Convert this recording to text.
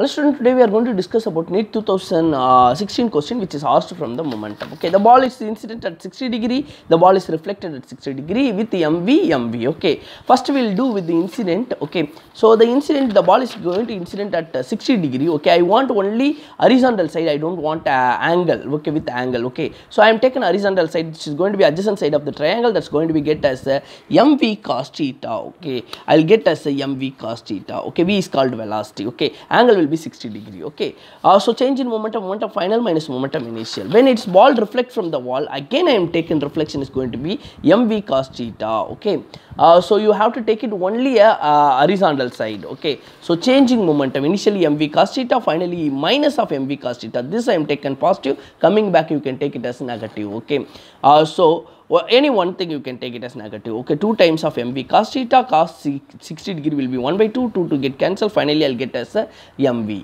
Hello students, today we are going to discuss about NEET 2016 question which is asked from the momentum. Okay, the ball is incident at 60 degree, the ball is reflected at 60 degree with MV, MV. Okay, first we will do with the incident. Okay, so the incident, the ball is going to incident at 60 degree. Okay, I want only horizontal side, I don't want uh, angle. Okay, with angle. Okay, so I am taking horizontal side which is going to be adjacent side of the triangle that's going to be get as MV cos theta. Okay, I will get as MV cos theta. Okay, V is called velocity. Okay, angle will will be 60 degree okay uh, so change in momentum momentum final minus momentum initial when its ball reflects from the wall again I am taking reflection is going to be mv cos theta okay uh, so you have to take it only a uh, uh, horizontal side okay so changing momentum initially mv cos theta finally minus of mv cos theta this I am taken positive coming back you can take it as negative okay uh, so or any one thing you can take it as negative okay 2 times of mv cos theta cos 60 degree will be 1 by 2 2 to get cancelled finally i'll get as a mv